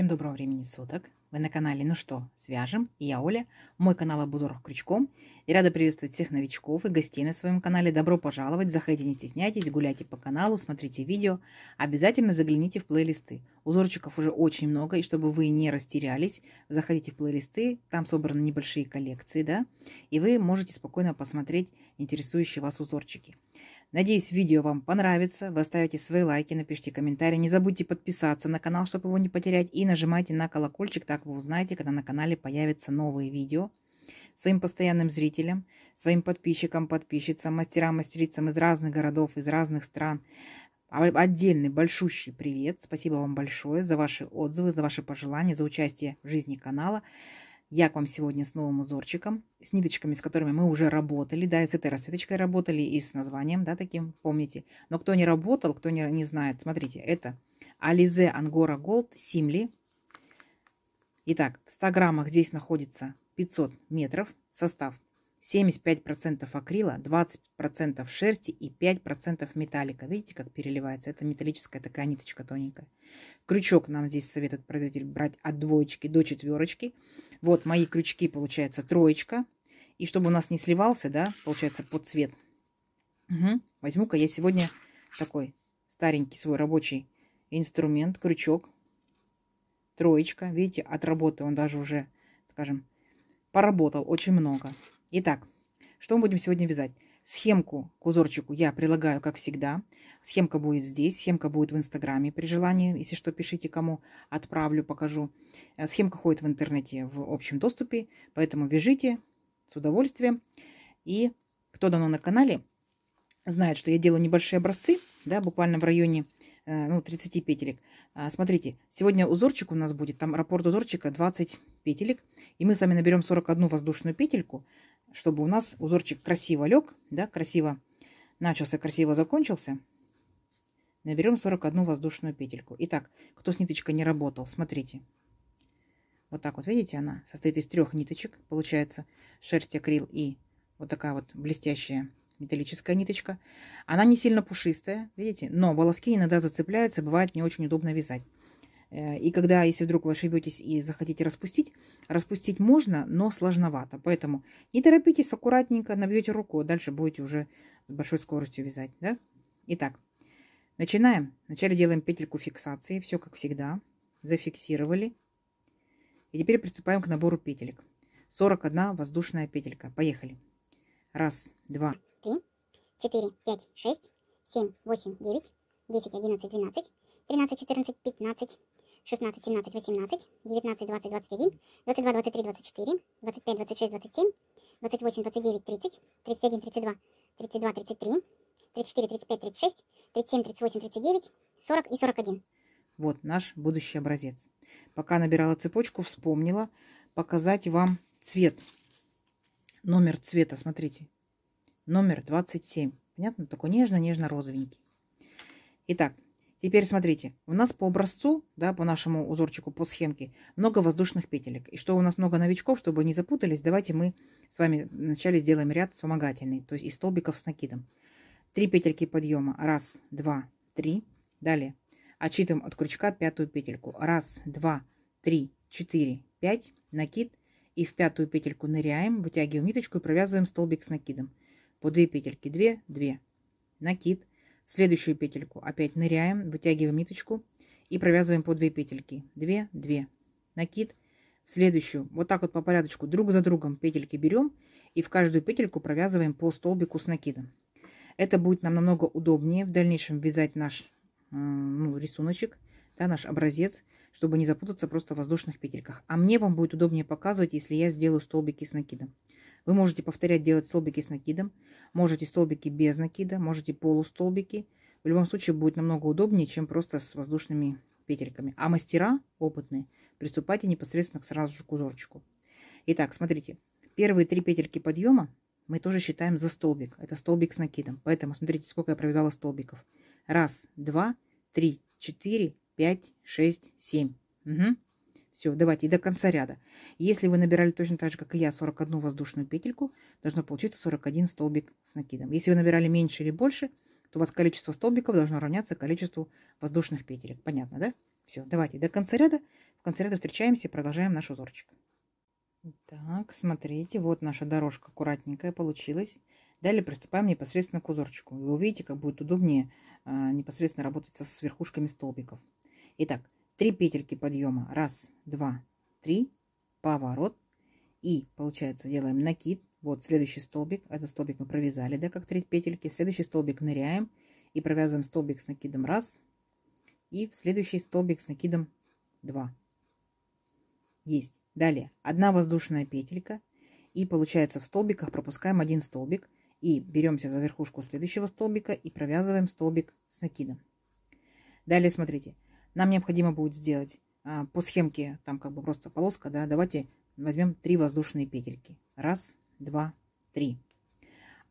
Всем доброго времени суток. Вы на канале «Ну что, свяжем?» и я Оля, мой канал об узорах крючком. И рада приветствовать всех новичков и гостей на своем канале. Добро пожаловать, заходите, не стесняйтесь, гуляйте по каналу, смотрите видео. Обязательно загляните в плейлисты. Узорчиков уже очень много, и чтобы вы не растерялись, заходите в плейлисты, там собраны небольшие коллекции, да, и вы можете спокойно посмотреть интересующие вас узорчики. Надеюсь, видео вам понравится. Вы оставите свои лайки, напишите комментарии. Не забудьте подписаться на канал, чтобы его не потерять. И нажимайте на колокольчик, так вы узнаете, когда на канале появятся новые видео. Своим постоянным зрителям, своим подписчикам, подписчицам, мастерам, мастерицам из разных городов, из разных стран. Отдельный большущий привет. Спасибо вам большое за ваши отзывы, за ваши пожелания, за участие в жизни канала. Я к вам сегодня с новым узорчиком, с ниточками, с которыми мы уже работали, да, и с этой расцветочкой работали, и с названием, да, таким, помните. Но кто не работал, кто не, не знает, смотрите, это Alize Angora Gold Simli. Итак, в 100 граммах здесь находится 500 метров, состав 75% акрила, 20% шерсти и 5% металлика. Видите, как переливается? Это металлическая такая ниточка тоненькая. Крючок нам здесь советует производитель брать от двоечки до четверочки. Вот мои крючки, получается, троечка. И чтобы у нас не сливался, да, получается, под цвет. Угу. Возьму-ка я сегодня такой старенький свой рабочий инструмент, крючок. Троечка. Видите, от работы он даже уже, скажем, поработал очень много. Итак, что мы будем сегодня вязать? Схемку к узорчику я прилагаю, как всегда. Схемка будет здесь, схемка будет в Инстаграме при желании. Если что, пишите кому, отправлю, покажу. Э, схемка ходит в интернете в общем доступе, поэтому вяжите с удовольствием. И кто давно на канале, знает, что я делаю небольшие образцы, да, буквально в районе Э, ну, 30 петелек. А, смотрите, сегодня узорчик у нас будет, там раппорт узорчика 20 петелек, и мы с вами наберем 41 воздушную петельку, чтобы у нас узорчик красиво лег, да, красиво начался, красиво закончился. Наберем 41 воздушную петельку. Итак, кто с ниточкой не работал, смотрите. Вот так вот, видите, она состоит из трех ниточек. Получается шерсть, акрил и вот такая вот блестящая металлическая ниточка. Она не сильно пушистая, видите, но волоски иногда зацепляются, бывает не очень удобно вязать. Э, и когда, если вдруг вы ошибетесь и захотите распустить, распустить можно, но сложновато. Поэтому не торопитесь, аккуратненько набьете руку, а дальше будете уже с большой скоростью вязать. Да? Итак, начинаем. Вначале делаем петельку фиксации, все как всегда. Зафиксировали. И теперь приступаем к набору петелек. 41 воздушная петелька. Поехали. Раз, два, три, четыре, пять, шесть, семь, восемь, девять, десять, одиннадцать, двенадцать, тринадцать, четырнадцать, пятнадцать, шестнадцать, семнадцать, восемнадцать, девятнадцать, двадцать, двадцать один, двадцать два, двадцать три, двадцать четыре, двадцать пять, двадцать шесть, двадцать семь, двадцать восемь, двадцать девять, тридцать, тридцать один, тридцать два, тридцать два, тридцать три, тридцать четыре, тридцать пять, тридцать шесть, тридцать семь, тридцать восемь, тридцать девять, сорок и сорок один. Вот наш будущий образец. Пока набирала цепочку, вспомнила показать вам цвет. Номер цвета, смотрите, номер 27. Понятно? Такой нежно-нежно-розовенький. Итак, теперь смотрите. У нас по образцу, да, по нашему узорчику, по схемке, много воздушных петелек. И что у нас много новичков, чтобы не запутались, давайте мы с вами вначале сделаем ряд вспомогательный, то есть из столбиков с накидом. Три петельки подъема. Раз, два, три. Далее. Отсчитываем от крючка пятую петельку. Раз, два, три, четыре, пять. Накид. И в пятую петельку ныряем, вытягиваем ниточку и провязываем столбик с накидом по две петельки, 2, 2, накид, следующую петельку опять ныряем, вытягиваем ниточку и провязываем по 2 петельки, 2, 2, накид, следующую, вот так вот по порядочку, друг за другом петельки берем и в каждую петельку провязываем по столбику с накидом. Это будет нам намного удобнее в дальнейшем вязать наш э, ну, рисуночек, да, наш образец, чтобы не запутаться просто в воздушных петельках. А мне вам будет удобнее показывать, если я сделаю столбики с накидом. Вы можете повторять делать столбики с накидом, можете столбики без накида, можете полустолбики. В любом случае будет намного удобнее, чем просто с воздушными петельками. А мастера опытные, приступайте непосредственно к сразу же к узорчику. Итак, смотрите, первые три петельки подъема мы тоже считаем за столбик. Это столбик с накидом. Поэтому смотрите, сколько я провязала столбиков. Раз, два, три, четыре, пять, шесть, семь. Угу. Все, давайте, и до конца ряда. Если вы набирали точно так же, как и я, 41 воздушную петельку, должно получиться 41 столбик с накидом. Если вы набирали меньше или больше, то у вас количество столбиков должно равняться количеству воздушных петелек. Понятно, да? Все, давайте, до конца ряда. В конце ряда встречаемся и продолжаем наш узорчик. Так, смотрите, вот наша дорожка аккуратненькая получилась. Далее приступаем непосредственно к узорчику. Вы увидите, как будет удобнее а, непосредственно работать со, с верхушками столбиков. Итак, 3 петельки подъема. Раз, два, три. Поворот. И, получается, делаем накид. Вот следующий столбик. Этот столбик мы провязали, да, как 3 петельки. Следующий столбик ныряем и провязываем столбик с накидом раз. И в следующий столбик с накидом 2. Есть. Далее. Одна воздушная петелька. И получается в столбиках пропускаем один столбик. И беремся за верхушку следующего столбика и провязываем столбик с накидом. Далее смотрите нам необходимо будет сделать а, по схемке, там как бы просто полоска, да, давайте возьмем 3 воздушные петельки. Раз, два, три.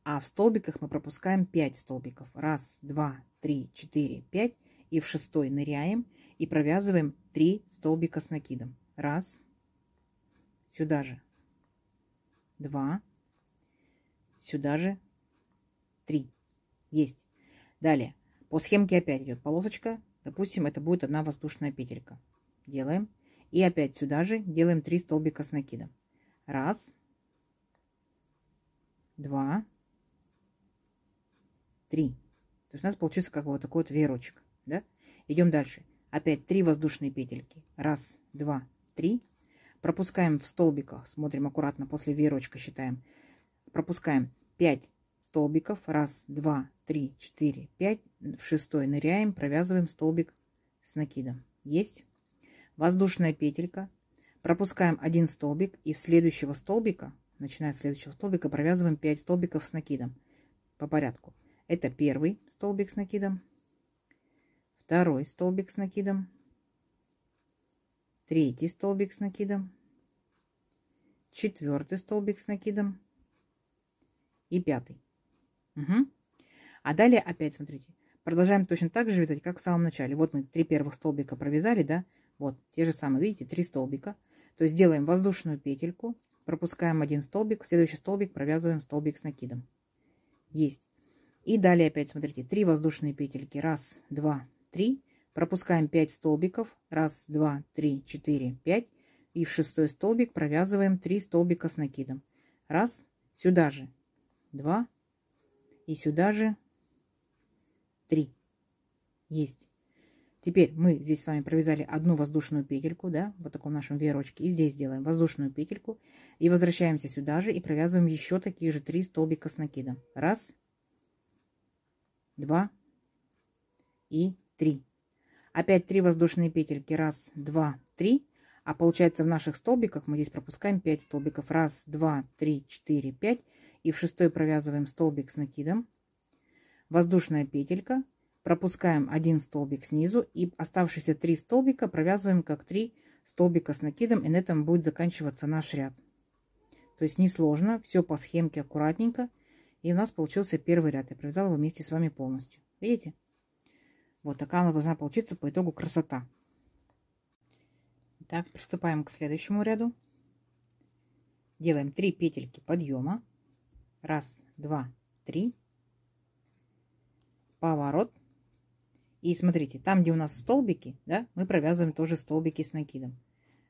А в столбиках мы пропускаем 5 столбиков. Раз, два, три, четыре, пять. И в шестой ныряем и провязываем 3 столбика с накидом. Раз, сюда же, два, сюда же, три. Есть. Далее. По схемке опять идет полосочка, Допустим, это будет одна воздушная петелька. Делаем. И опять сюда же делаем 3 столбика с накидом. Раз, два, три. То есть у нас получится как бы вот такой вот веерочек. Да? Идем дальше. Опять 3 воздушные петельки. Раз, два, три. Пропускаем в столбиках. Смотрим аккуратно после веерочка считаем. Пропускаем 5 столбиков. Раз, два, три, четыре, пять. В шестой ныряем, провязываем столбик с накидом. Есть. Воздушная петелька. Пропускаем один столбик и в следующего столбика, начиная с следующего столбика, провязываем 5 столбиков с накидом по порядку. Это первый столбик с накидом, второй столбик с накидом, третий столбик с накидом, четвертый столбик с накидом и пятый. Угу. А далее опять, смотрите, продолжаем точно так же вязать, как в самом начале. Вот мы три первых столбика провязали, да? Вот, те же самые, видите, три столбика. То есть делаем воздушную петельку, пропускаем один столбик, следующий столбик провязываем столбик с накидом. Есть. И далее опять, смотрите, три воздушные петельки. Раз, два, три. Пропускаем 5 столбиков. Раз, два, три, четыре, пять. И в шестой столбик провязываем 3 столбика с накидом. Раз, сюда же. Два, и сюда же 3. Есть. Теперь мы здесь с вами провязали одну воздушную петельку, да, вот таком нашем верочке. И здесь делаем воздушную петельку. И возвращаемся сюда же и провязываем еще такие же три столбика с накидом. Раз, два и три. Опять 3 воздушные петельки. Раз, два, три. А получается в наших столбиках мы здесь пропускаем 5 столбиков. Раз, два, три, четыре, пять и в шестой провязываем столбик с накидом. Воздушная петелька, пропускаем один столбик снизу и оставшиеся три столбика провязываем как три столбика с накидом и на этом будет заканчиваться наш ряд. То есть несложно, все по схемке аккуратненько. И у нас получился первый ряд. Я провязала его вместе с вами полностью. Видите? Вот такая она должна получиться по итогу красота. Так, приступаем к следующему ряду. Делаем 3 петельки подъема. Раз, два, три. Поворот. И смотрите, там, где у нас столбики, да, мы провязываем тоже столбики с накидом.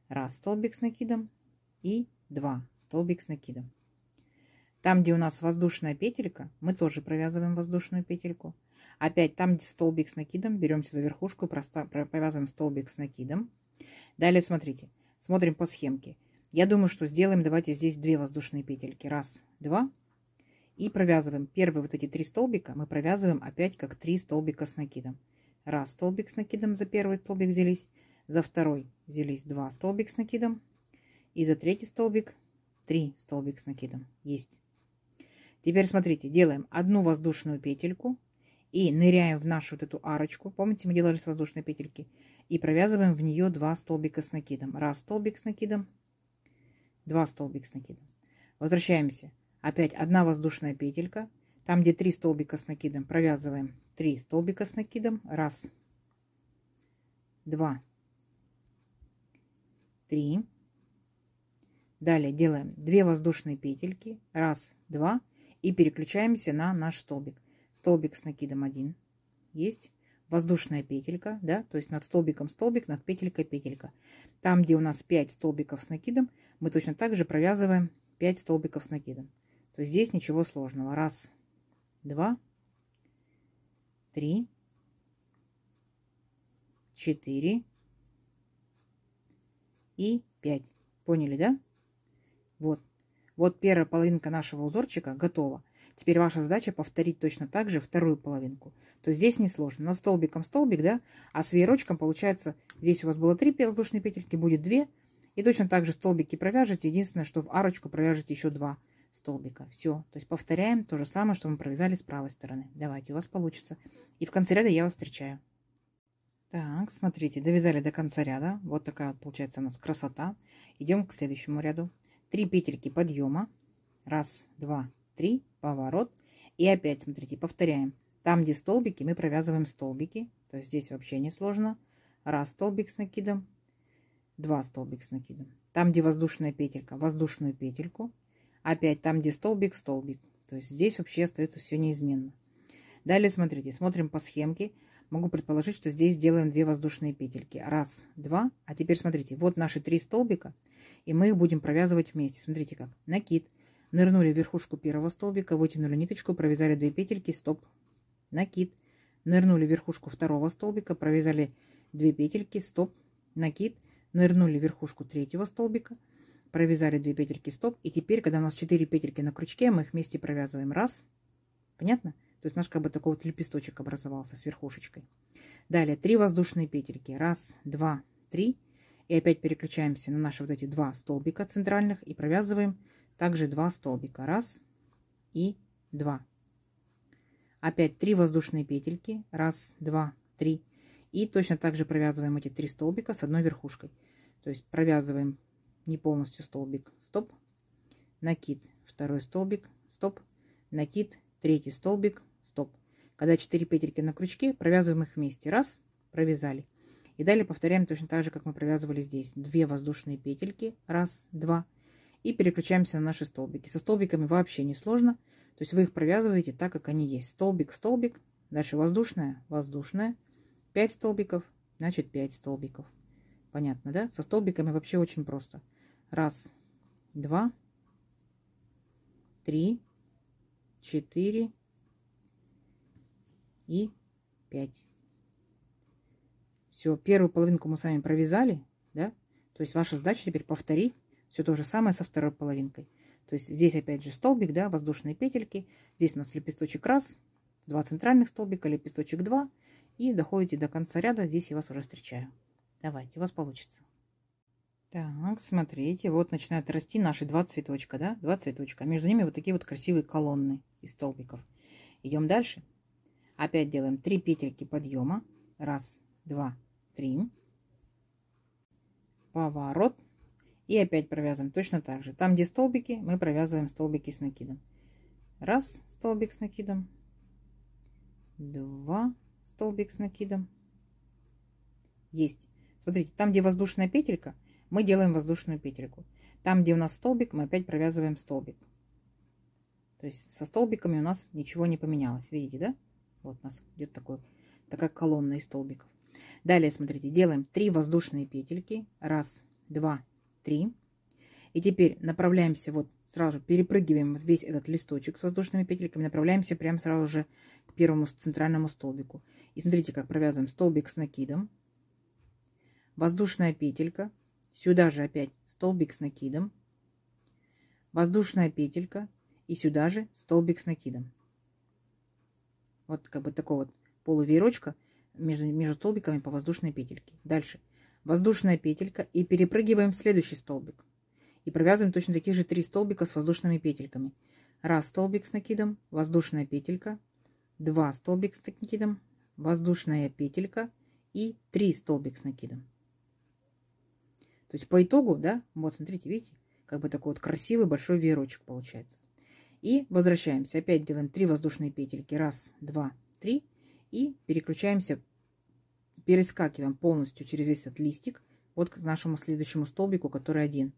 Раз столбик с накидом и два столбик с накидом. Там, где у нас воздушная петелька, мы тоже провязываем воздушную петельку. Опять там, где столбик с накидом, беремся за верхушку, просто провязываем столбик с накидом. Далее смотрите, смотрим по схемке. Я думаю, что сделаем, давайте здесь две воздушные петельки. Раз, два, и провязываем первые вот эти три столбика, мы провязываем опять как три столбика с накидом. Раз столбик с накидом за первый столбик взялись, за второй взялись два столбик с накидом, и за третий столбик 3 столбик с накидом. Есть. Теперь смотрите, делаем одну воздушную петельку и ныряем в нашу вот эту арочку. Помните, мы делали с воздушной петельки. И провязываем в нее два столбика с накидом. Раз столбик с накидом, 2 столбик с накидом. Возвращаемся. Опять одна воздушная петелька. Там, где 3 столбика с накидом, провязываем 3 столбика с накидом. Раз, два, три. Далее делаем 2 воздушные петельки. Раз, два. И переключаемся на наш столбик. Столбик с накидом 1. Есть воздушная петелька, да, то есть над столбиком столбик, над петелькой петелька. Там, где у нас 5 столбиков с накидом, мы точно также провязываем 5 столбиков с накидом то здесь ничего сложного. Раз, два, три, четыре и пять. Поняли, да? Вот. Вот первая половинка нашего узорчика готова. Теперь ваша задача повторить точно так же вторую половинку. То есть здесь несложно. На столбиком столбик, да, а с веерочком получается, здесь у вас было 3 воздушные петельки, будет 2. И точно так же столбики провяжете. Единственное, что в арочку провяжете еще 2 столбика. Все. То есть повторяем то же самое, что мы провязали с правой стороны. Давайте, у вас получится. И в конце ряда я вас встречаю. Так, смотрите, довязали до конца ряда. Вот такая вот получается у нас красота. Идем к следующему ряду. Три петельки подъема. Раз, два, три, поворот. И опять, смотрите, повторяем. Там, где столбики, мы провязываем столбики. То есть здесь вообще не сложно. Раз столбик с накидом, два столбик с накидом. Там, где воздушная петелька, воздушную петельку. Опять там, где столбик, столбик. То есть здесь вообще остается все неизменно. Далее смотрите, смотрим по схемке. Могу предположить, что здесь сделаем две воздушные петельки. Раз, два. А теперь смотрите, вот наши три столбика, и мы их будем провязывать вместе. Смотрите как. Накид. Нырнули в верхушку первого столбика, вытянули ниточку, провязали две петельки, стоп. Накид. Нырнули в верхушку второго столбика, провязали две петельки, стоп. Накид. Нырнули в верхушку третьего столбика, провязали 2 петельки стоп и теперь когда у нас 4 петельки на крючке мы их вместе провязываем раз понятно то есть наш как бы такой вот лепесточек образовался с верхушечкой далее 3 воздушные петельки 1 2 3 и опять переключаемся на наши вот эти два столбика центральных и провязываем также два столбика 1 и 2 опять 3 воздушные петельки 1 2 3 и точно также провязываем эти три столбика с одной верхушкой то есть провязываем не полностью столбик, стоп, накид, второй столбик, стоп, накид, третий столбик, стоп. Когда 4 петельки на крючке, провязываем их вместе. Раз, провязали. И далее повторяем точно так же, как мы провязывали здесь. Две воздушные петельки, раз, два. И переключаемся на наши столбики. Со столбиками вообще не сложно. То есть вы их провязываете так, как они есть. Столбик, столбик, дальше воздушная, воздушная. 5 столбиков, значит 5 столбиков. Понятно, да? Со столбиками вообще очень просто. Раз, два, три, четыре и пять. Все, первую половинку мы с вами провязали, да? То есть ваша задача теперь повторить все то же самое со второй половинкой. То есть здесь опять же столбик, да, воздушные петельки. Здесь у нас лепесточек раз, два центральных столбика, лепесточек два. И доходите до конца ряда, здесь я вас уже встречаю. Давайте, у вас получится. Так, смотрите, вот начинают расти наши два цветочка, да? Два цветочка. А между ними вот такие вот красивые колонны из столбиков. Идем дальше. Опять делаем три петельки подъема. Раз, два, три. Поворот. И опять провязываем точно так же. Там, где столбики, мы провязываем столбики с накидом. Раз столбик с накидом. Два столбик с накидом. Есть. Смотрите, там, где воздушная петелька, мы делаем воздушную петельку. Там, где у нас столбик, мы опять провязываем столбик. То есть со столбиками у нас ничего не поменялось. Видите, да? Вот у нас идет такой, такая колонна из столбиков. Далее, смотрите, делаем 3 воздушные петельки. Раз, два, три. И теперь направляемся, вот сразу же перепрыгиваем вот весь этот листочек с воздушными петельками, направляемся прямо сразу же к первому центральному столбику. И смотрите, как провязываем столбик с накидом воздушная петелька, сюда же опять столбик с накидом, воздушная петелька и сюда же столбик с накидом. Вот как бы такой вот полуверочка между, между столбиками по воздушной петельке. Дальше воздушная петелька и перепрыгиваем в следующий столбик. И провязываем точно такие же три столбика с воздушными петельками. Раз столбик с накидом, воздушная петелька, два столбик с накидом, воздушная петелька и три столбик с накидом. То есть по итогу, да, вот смотрите, видите, как бы такой вот красивый большой веерочек получается. И возвращаемся. Опять делаем 3 воздушные петельки. Раз, два, три. И переключаемся, перескакиваем полностью через весь этот листик вот к нашему следующему столбику, который один.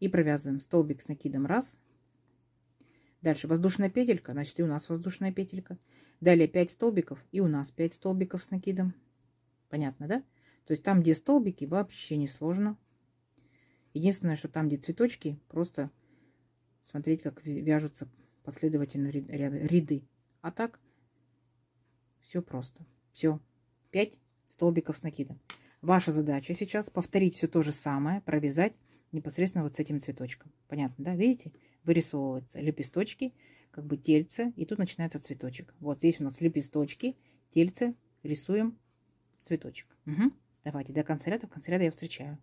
И провязываем столбик с накидом раз. Дальше воздушная петелька, значит и у нас воздушная петелька. Далее 5 столбиков и у нас 5 столбиков с накидом. Понятно, да? То есть там, где столбики, вообще не сложно Единственное, что там, где цветочки, просто смотреть, как вяжутся последовательно ряды. А так все просто. Все. 5 столбиков с накидом. Ваша задача сейчас повторить все то же самое, провязать непосредственно вот с этим цветочком. Понятно, да? Видите? Вырисовываются лепесточки, как бы тельце, и тут начинается цветочек. Вот здесь у нас лепесточки, тельце, рисуем цветочек. Угу. Давайте до конца ряда, в конце ряда я встречаю.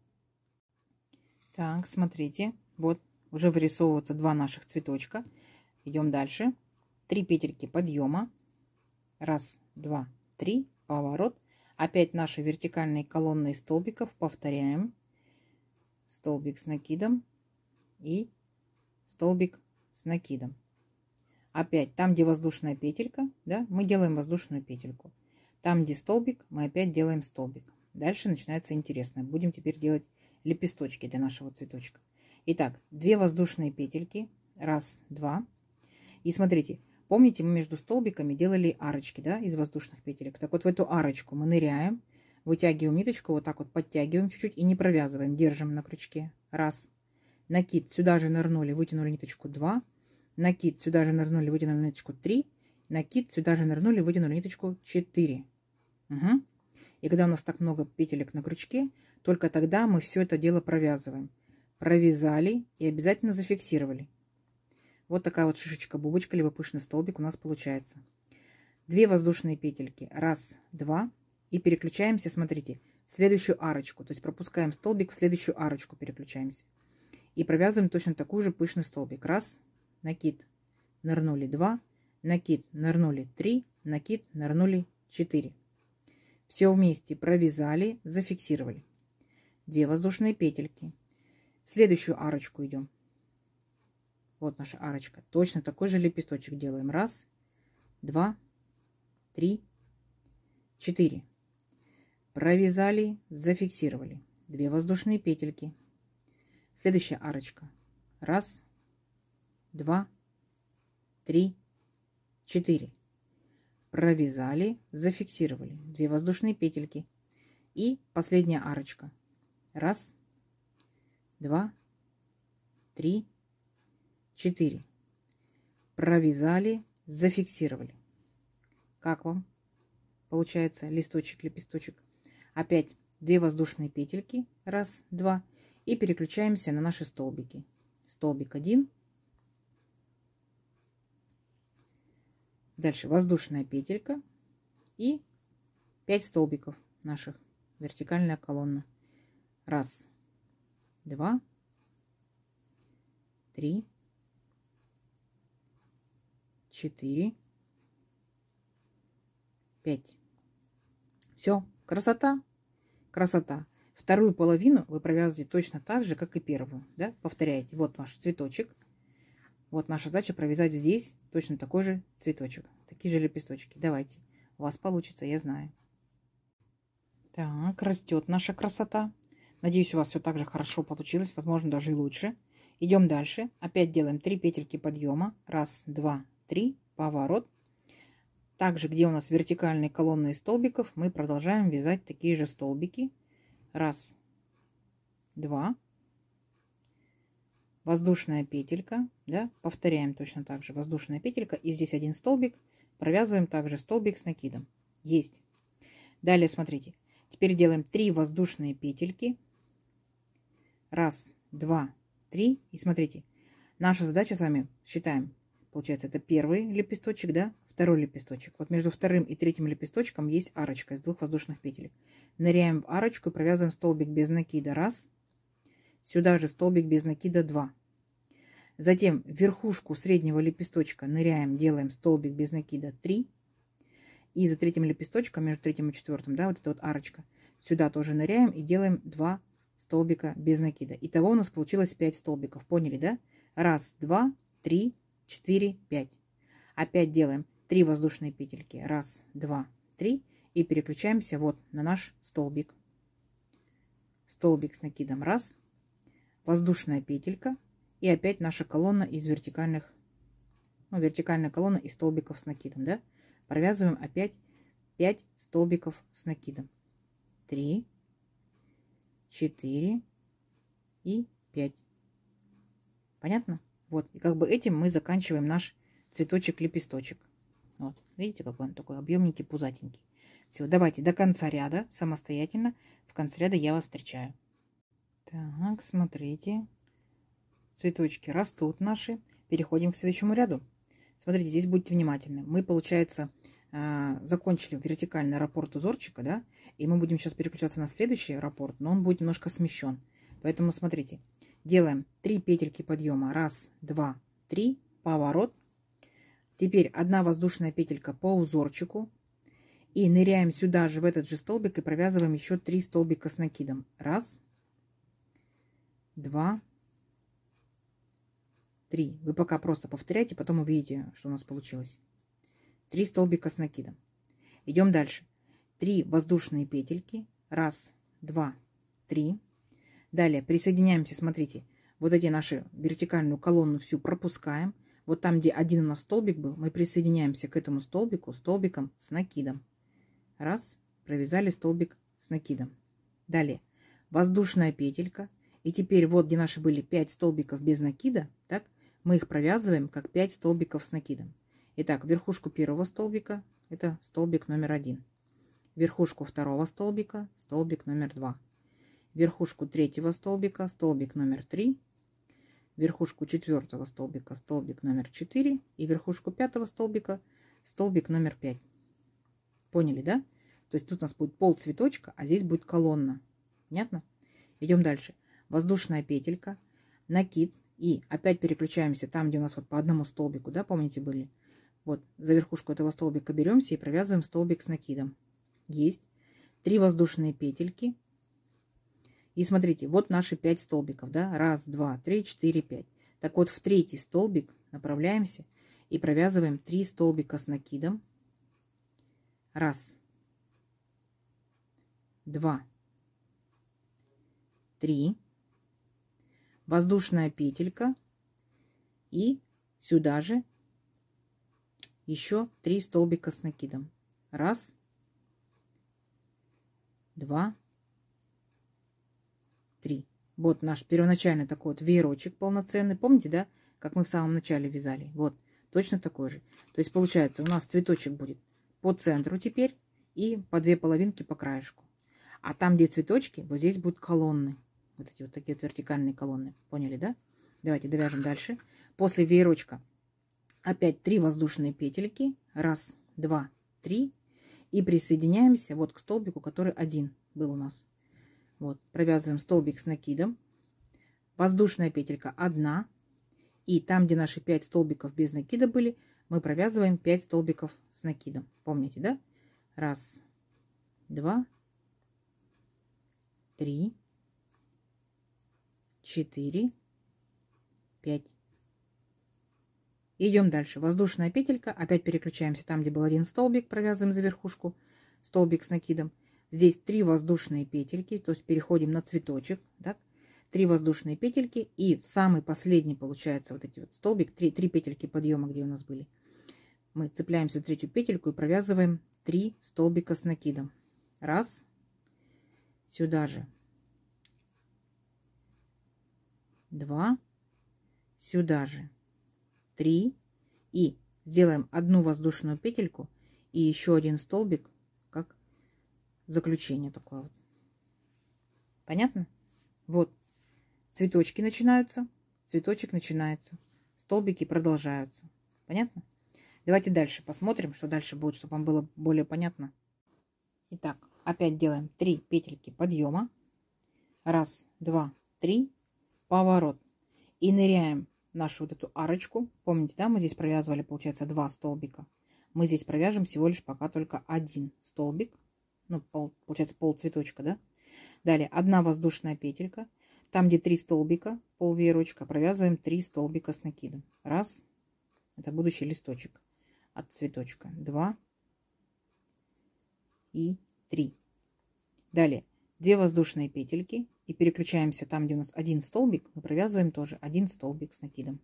Так, смотрите, вот уже вырисовываются два наших цветочка. Идем дальше. Три петельки подъема. Раз, два, три, поворот. Опять наши вертикальные колонны из столбиков повторяем. Столбик с накидом и столбик с накидом. Опять там, где воздушная петелька, да, мы делаем воздушную петельку. Там, где столбик, мы опять делаем столбик. Дальше начинается интересное. Будем теперь делать лепесточки для нашего цветочка. Итак, две воздушные петельки. Раз, два. И смотрите, помните, мы между столбиками делали арочки, да, из воздушных петелек. Так вот в эту арочку мы ныряем, вытягиваем ниточку, вот так вот подтягиваем чуть-чуть и не провязываем, держим на крючке. Раз. Накид, сюда же нырнули, вытянули ниточку. Два. Накид, сюда же нырнули, вытянули ниточку. Три. Накид, сюда же нырнули, вытянули ниточку. Четыре. Угу. И когда у нас так много петелек на крючке, только тогда мы все это дело провязываем. Провязали и обязательно зафиксировали. Вот такая вот шишечка-бубочка, либо пышный столбик у нас получается. Две воздушные петельки. Раз, два. И переключаемся, смотрите, в следующую арочку. То есть пропускаем столбик, в следующую арочку переключаемся. И провязываем точно такой же пышный столбик. Раз, накид, нырнули два, накид, нырнули три, накид, нырнули четыре. Все вместе провязали, зафиксировали. 2 воздушные петельки. В следующую арочку идем. Вот наша арочка. Точно такой же лепесточек делаем. Раз, два, три, четыре. Провязали, зафиксировали. 2 воздушные петельки. Следующая арочка. Раз, два, три, четыре. Провязали, зафиксировали. 2 воздушные петельки. И последняя арочка. Раз, два, три, четыре. Провязали, зафиксировали. Как вам? Получается листочек, лепесточек. Опять две воздушные петельки. Раз, два. И переключаемся на наши столбики. Столбик один. Дальше воздушная петелька и 5 столбиков наших. Вертикальная колонна. Раз, два, три, четыре, пять. Все, красота, красота. Вторую половину вы провязываете точно так же, как и первую. Да? Повторяете. Вот ваш цветочек. Вот наша задача провязать здесь точно такой же цветочек. Такие же лепесточки. Давайте. У вас получится, я знаю. Так, растет наша красота. Надеюсь, у вас все так же хорошо получилось, возможно, даже и лучше. Идем дальше. Опять делаем 3 петельки подъема. Раз, два, три. Поворот. Также, где у нас вертикальные колонны из столбиков, мы продолжаем вязать такие же столбики. Раз, два. Воздушная петелька. Да? Повторяем точно так же. Воздушная петелька. И здесь один столбик. Провязываем также столбик с накидом. Есть. Далее, смотрите. Теперь делаем 3 воздушные петельки. Раз, два, три. И смотрите, наша задача с вами, считаем, получается, это первый лепесточек, да, второй лепесточек. Вот между вторым и третьим лепесточком есть арочка из двух воздушных петель. Ныряем в арочку и провязываем столбик без накида. Раз. Сюда же столбик без накида. Два. Затем верхушку среднего лепесточка ныряем, делаем столбик без накида. Три. И за третьим лепесточком, между третьим и четвертым, да, вот эта вот арочка, сюда тоже ныряем и делаем два столбика без накида. Итого у нас получилось 5 столбиков. Поняли, да? Раз, два, три, четыре, пять. Опять делаем 3 воздушные петельки. Раз, два, три. И переключаемся вот на наш столбик. Столбик с накидом. Раз. Воздушная петелька. И опять наша колонна из вертикальных, ну, вертикальная колонна из столбиков с накидом, да? Провязываем опять 5 столбиков с накидом. 3, 4 и 5. Понятно? Вот. И как бы этим мы заканчиваем наш цветочек-лепесточек. Вот. Видите, какой он такой объемненький, пузатенький. Все, давайте до конца ряда самостоятельно. В конце ряда я вас встречаю. Так, смотрите. Цветочки растут наши. Переходим к следующему ряду. Смотрите, здесь будьте внимательны. Мы, получается, а, закончили вертикальный раппорт узорчика, да, и мы будем сейчас переключаться на следующий раппорт, но он будет немножко смещен. Поэтому смотрите, делаем 3 петельки подъема, 1, 2, 3, поворот. Теперь одна воздушная петелька по узорчику и ныряем сюда же в этот же столбик и провязываем еще 3 столбика с накидом. 1, 2, 3. Вы пока просто повторяйте, потом увидите, что у нас получилось. 3 столбика с накидом. Идем дальше. 3 воздушные петельки. Раз, два, три. Далее присоединяемся, смотрите, вот эти наши вертикальную колонну всю пропускаем. Вот там, где один у нас столбик был, мы присоединяемся к этому столбику столбиком с накидом. Раз, провязали столбик с накидом. Далее воздушная петелька. И теперь вот где наши были 5 столбиков без накида, так, мы их провязываем как 5 столбиков с накидом. Итак, верхушку первого столбика – это столбик номер один. Верхушку второго столбика – столбик номер два. Верхушку третьего столбика – столбик номер три. Верхушку четвертого столбика – столбик номер четыре. И верхушку пятого столбика – столбик номер пять. Поняли, да? То есть тут у нас будет пол цветочка, а здесь будет колонна. Понятно? Идем дальше. Воздушная петелька, накид. И опять переключаемся там, где у нас вот по одному столбику, да, помните, были? Вот, за верхушку этого столбика беремся и провязываем столбик с накидом. Есть. Три воздушные петельки. И смотрите, вот наши 5 столбиков, да? Раз, два, три, четыре, пять. Так вот, в третий столбик направляемся и провязываем 3 столбика с накидом. Раз, два, три. Воздушная петелька. И сюда же еще 3 столбика с накидом. Раз, два, три. Вот наш первоначальный такой вот веерочек полноценный. Помните, да, как мы в самом начале вязали? Вот, точно такой же. То есть получается у нас цветочек будет по центру теперь и по две половинки по краешку. А там, где цветочки, вот здесь будут колонны. Вот эти вот такие вот вертикальные колонны. Поняли, да? Давайте довяжем дальше. После веерочка Опять 3 воздушные петельки. Раз, два, три. И присоединяемся вот к столбику, который один был у нас. Вот, провязываем столбик с накидом. Воздушная петелька 1. И там, где наши 5 столбиков без накида были, мы провязываем 5 столбиков с накидом. Помните, да? Раз, два, три, четыре, пять. Идем дальше. Воздушная петелька. Опять переключаемся там, где был один столбик. Провязываем за верхушку. Столбик с накидом. Здесь три воздушные петельки. То есть переходим на цветочек. Так? Три воздушные петельки. И в самый последний получается вот эти вот столбик. Три, три петельки подъема, где у нас были. Мы цепляемся за третью петельку и провязываем три столбика с накидом. Раз. Сюда же. Два. Сюда же. 3 и сделаем одну воздушную петельку и еще один столбик как заключение такое вот. понятно вот цветочки начинаются цветочек начинается столбики продолжаются понятно давайте дальше посмотрим что дальше будет чтобы вам было более понятно итак опять делаем 3 петельки подъема раз, два, три, поворот и ныряем нашу вот эту арочку. Помните, да, мы здесь провязывали, получается, два столбика. Мы здесь провяжем всего лишь пока только один столбик. Ну, пол, получается, пол цветочка, да? Далее одна воздушная петелька. Там, где три столбика, пол провязываем три столбика с накидом. Раз. Это будущий листочек от цветочка. Два и три. Далее 2 воздушные петельки и переключаемся там, где у нас один столбик, мы провязываем тоже один столбик с накидом.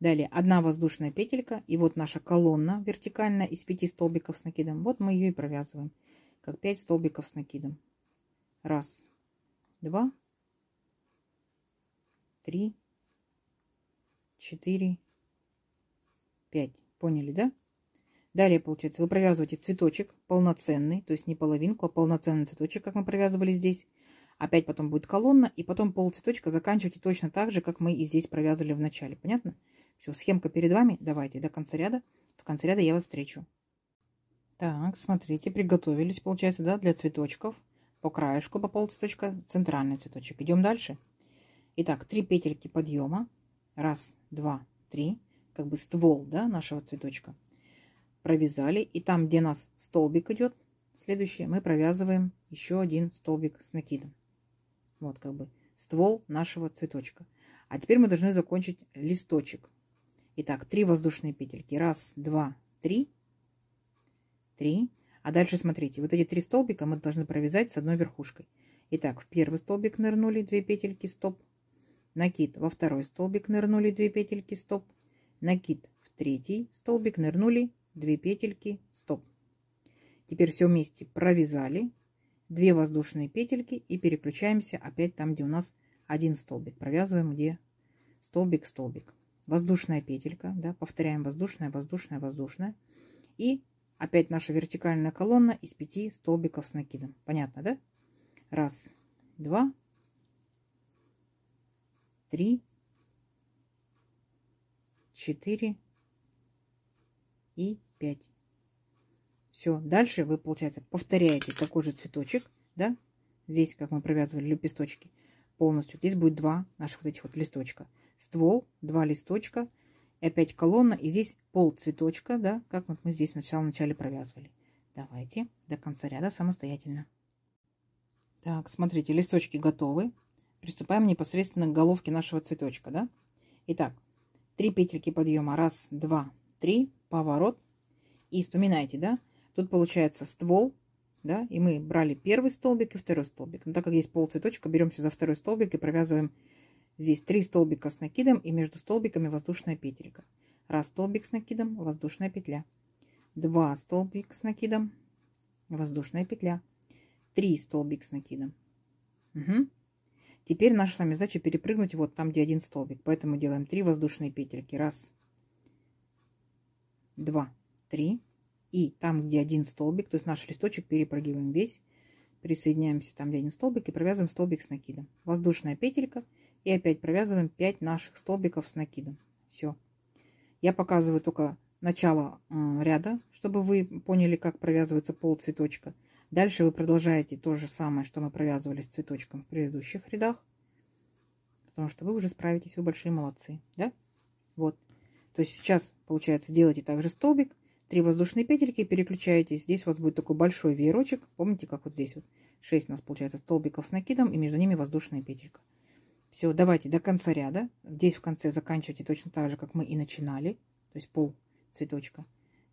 Далее одна воздушная петелька и вот наша колонна вертикальная из 5 столбиков с накидом. Вот мы ее и провязываем, как 5 столбиков с накидом. Раз, два, три, четыре, пять. Поняли, да? Далее, получается, вы провязываете цветочек полноценный, то есть не половинку, а полноценный цветочек, как мы провязывали здесь. Опять потом будет колонна, и потом пол цветочка заканчивайте точно так же, как мы и здесь провязывали в начале. Понятно? Все, схемка перед вами. Давайте до конца ряда. В конце ряда я вас встречу. Так, смотрите, приготовились, получается, да, для цветочков. По краешку, по пол цветочка, центральный цветочек. Идем дальше. Итак, три петельки подъема. Раз, два, три. Как бы ствол, да, нашего цветочка провязали. И там, где у нас столбик идет, следующее мы провязываем еще один столбик с накидом. Вот как бы ствол нашего цветочка. А теперь мы должны закончить листочек. Итак, три воздушные петельки. Раз, два, три. Три. А дальше смотрите, вот эти три столбика мы должны провязать с одной верхушкой. Итак, в первый столбик нырнули 2 петельки, стоп. Накид во второй столбик нырнули 2 петельки, стоп. Накид в третий столбик нырнули 2 петельки, стоп. Теперь все вместе провязали, 2 воздушные петельки и переключаемся опять там, где у нас один столбик. Провязываем где столбик, столбик. Воздушная петелька, да, повторяем воздушная, воздушная, воздушная. И опять наша вертикальная колонна из 5 столбиков с накидом. Понятно, да? Раз, два, три, четыре и 5. Все, дальше вы, получается, повторяете такой же цветочек, да, здесь, как мы провязывали лепесточки полностью. Здесь будет два наших вот этих вот листочка. Ствол, два листочка, и опять колонна, и здесь пол цветочка, да, как вот мы здесь сначала в начале провязывали. Давайте до конца ряда самостоятельно. Так, смотрите, листочки готовы. Приступаем непосредственно к головке нашего цветочка, да. Итак, три петельки подъема, раз, два, три, поворот, и вспоминайте, да, тут получается ствол, да, и мы брали первый столбик и второй столбик. Но так как есть полцветочка, беремся за второй столбик и провязываем здесь три столбика с накидом и между столбиками воздушная петелька. Раз столбик с накидом, воздушная петля. Два столбик с накидом, воздушная петля. Три столбик с накидом. Угу. Теперь наша с вами задача перепрыгнуть вот там, где один столбик. Поэтому делаем три воздушные петельки. Раз, два. 3. И там, где один столбик, то есть наш листочек перепрыгиваем весь, присоединяемся там, где один столбик, и провязываем столбик с накидом. Воздушная петелька, и опять провязываем 5 наших столбиков с накидом. Все. Я показываю только начало ряда, чтобы вы поняли, как провязывается пол цветочка. Дальше вы продолжаете то же самое, что мы провязывали с цветочком в предыдущих рядах. Потому что вы уже справитесь, вы большие молодцы. Да? Вот. То есть сейчас, получается, делайте также столбик, 3 воздушные петельки, переключаете. Здесь у вас будет такой большой веерочек. Помните, как вот здесь вот 6 у нас получается столбиков с накидом, и между ними воздушная петелька. Все, давайте до конца ряда. Здесь в конце заканчивайте точно так же, как мы и начинали. То есть пол цветочка.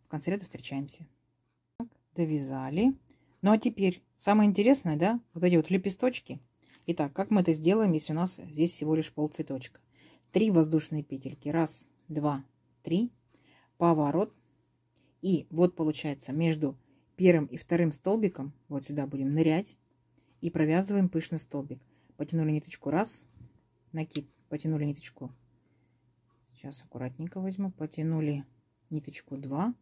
В конце ряда встречаемся. Так, довязали. Ну а теперь самое интересное, да, вот эти вот лепесточки. Итак, как мы это сделаем, если у нас здесь всего лишь пол цветочка? Три воздушные петельки. Раз, два, три. Поворот и вот получается между первым и вторым столбиком, вот сюда будем нырять, и провязываем пышный столбик. Потянули ниточку раз, накид, потянули ниточку. Сейчас аккуратненько возьму. Потянули ниточку 2,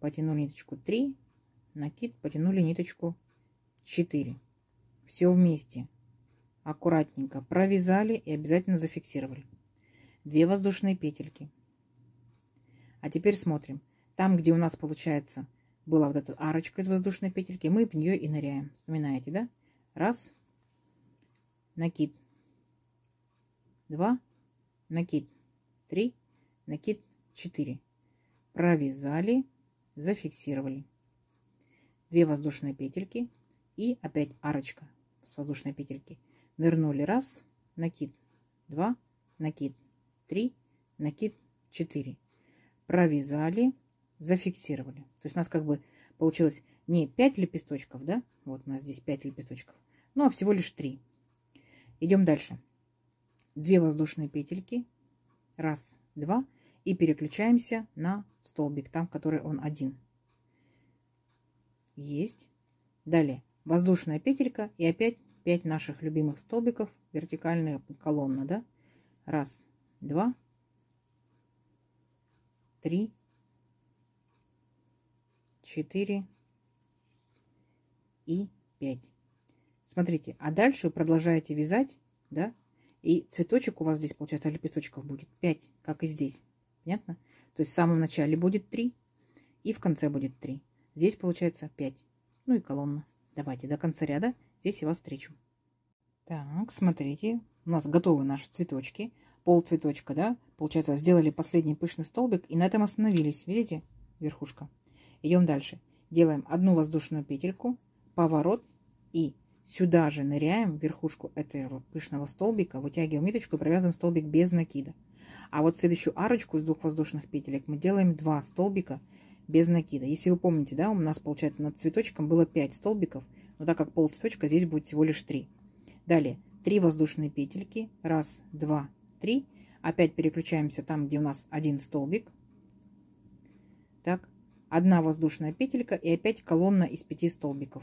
потянули ниточку 3, накид, потянули ниточку 4. Все вместе. Аккуратненько провязали и обязательно зафиксировали. Две воздушные петельки. А теперь смотрим. Там, где у нас, получается, была вот эта арочка из воздушной петельки, мы в нее и ныряем. Вспоминаете, да? Раз, накид. Два, накид. Три, накид. Четыре. Провязали, зафиксировали. Две воздушные петельки и опять арочка с воздушной петельки. Нырнули раз, накид. Два, накид. Три, накид. Четыре. Провязали, зафиксировали. То есть у нас как бы получилось не 5 лепесточков, да? Вот у нас здесь 5 лепесточков. Ну, а всего лишь 3. Идем дальше. 2 воздушные петельки. Раз, два. И переключаемся на столбик, там, который он один. Есть. Далее. Воздушная петелька и опять 5 наших любимых столбиков. Вертикальная колонна, да? Раз, два, три, 4 и 5. Смотрите, а дальше вы продолжаете вязать, да, и цветочек у вас здесь, получается, лепесточков будет 5, как и здесь. Понятно? То есть в самом начале будет 3, и в конце будет 3. Здесь получается 5. Ну и колонна. Давайте до конца ряда здесь я вас встречу. Так, смотрите, у нас готовы наши цветочки. Пол цветочка, да? Получается, сделали последний пышный столбик и на этом остановились. Видите? Верхушка. Идем дальше. Делаем одну воздушную петельку, поворот и сюда же ныряем в верхушку этого пышного столбика, вытягиваем ниточку и провязываем столбик без накида. А вот следующую арочку из двух воздушных петелек мы делаем два столбика без накида. Если вы помните, да, у нас получается над цветочком было 5 столбиков, но так как пол цветочка, здесь будет всего лишь 3. Далее 3 воздушные петельки, 1, 2, 3. Опять переключаемся там, где у нас один столбик. Так, одна воздушная петелька и опять колонна из 5 столбиков.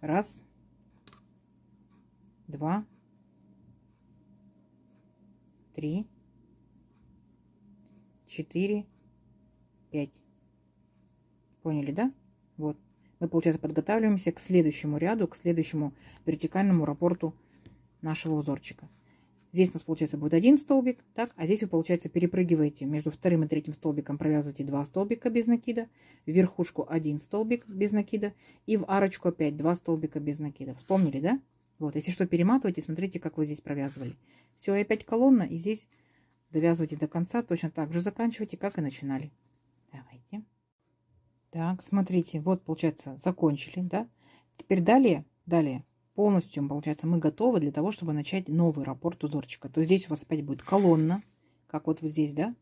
Раз, два, три, четыре, пять. Поняли, да? Вот. Мы, получается, подготавливаемся к следующему ряду, к следующему вертикальному рапорту нашего узорчика. Здесь у нас, получается, будет один столбик, так, а здесь вы, получается, перепрыгиваете между вторым и третьим столбиком, провязываете два столбика без накида, в верхушку один столбик без накида и в арочку опять два столбика без накида. Вспомнили, да? Вот, если что, перематывайте, смотрите, как вы здесь провязывали. Все, и опять колонна, и здесь довязывайте до конца, точно так же заканчивайте, как и начинали. Давайте. Так, смотрите, вот, получается, закончили, да? Теперь далее, далее полностью, получается, мы готовы для того, чтобы начать новый раппорт узорчика. То есть здесь у вас опять будет колонна, как вот здесь, да,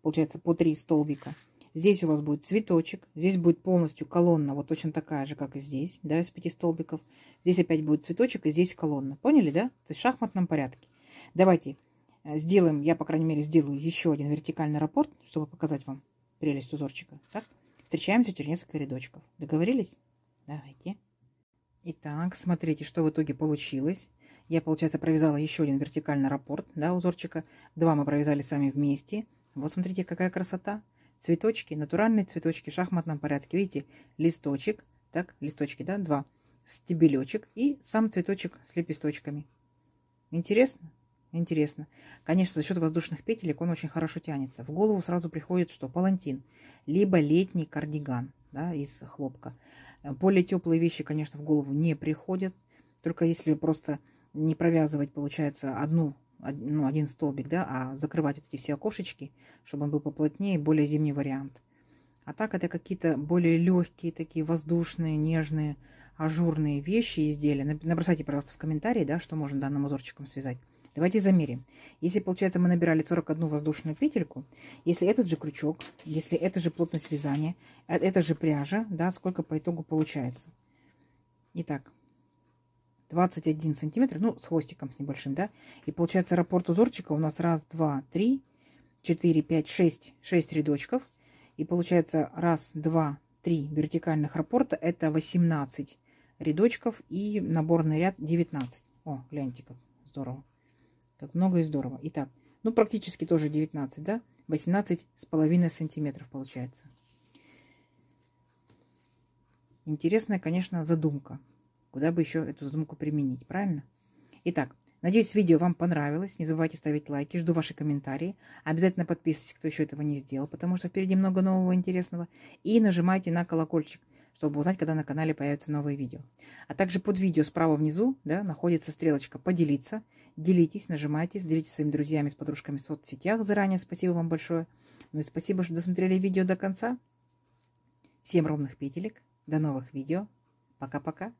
получается по три столбика. Здесь у вас будет цветочек, здесь будет полностью колонна, вот точно такая же, как и здесь, да, из пяти столбиков. Здесь опять будет цветочек и здесь колонна. Поняли, да? То есть в шахматном порядке. Давайте э, сделаем, я, по крайней мере, сделаю еще один вертикальный раппорт, чтобы показать вам прелесть узорчика. Так, встречаемся через несколько рядочков. Договорились? Давайте. Итак, смотрите, что в итоге получилось. Я, получается, провязала еще один вертикальный раппорт, да, узорчика. Два мы провязали сами вместе. Вот смотрите, какая красота. Цветочки, натуральные цветочки в шахматном порядке. Видите, листочек, так, листочки, да, два. Стебелечек и сам цветочек с лепесточками. Интересно? Интересно. Конечно, за счет воздушных петелек он очень хорошо тянется. В голову сразу приходит что? Палантин. Либо летний кардиган да, из хлопка. Более теплые вещи, конечно, в голову не приходят. Только если просто не провязывать, получается, одну, ну, один столбик, да, а закрывать эти все окошечки, чтобы он был поплотнее, более зимний вариант. А так это какие-то более легкие, такие воздушные, нежные, ажурные вещи, изделия. Набросайте, пожалуйста, в комментарии, да, что можно данным узорчиком связать. Давайте замерим. Если, получается, мы набирали 41 воздушную петельку, если этот же крючок, если это же плотность вязания, э, это же пряжа, да, сколько по итогу получается. Итак, 21 сантиметр, ну, с хвостиком, с небольшим, да. И получается раппорт узорчика у нас раз, два, три, четыре, пять, шесть, шесть рядочков. И получается раз, два, три вертикальных раппорта, это 18 рядочков и наборный ряд 19. О, гляньте, как здорово как много и здорово. Итак, ну практически тоже 19, да? 18 с половиной сантиметров получается. Интересная, конечно, задумка. Куда бы еще эту задумку применить, правильно? Итак, надеюсь, видео вам понравилось. Не забывайте ставить лайки, жду ваши комментарии. Обязательно подписывайтесь, кто еще этого не сделал, потому что впереди много нового интересного. И нажимайте на колокольчик чтобы узнать, когда на канале появятся новые видео. А также под видео справа внизу да, находится стрелочка «Поделиться». Делитесь, нажимайте, делитесь своими друзьями, с подружками в соцсетях. Заранее спасибо вам большое. Ну и спасибо, что досмотрели видео до конца. Всем ровных петелек. До новых видео. Пока-пока.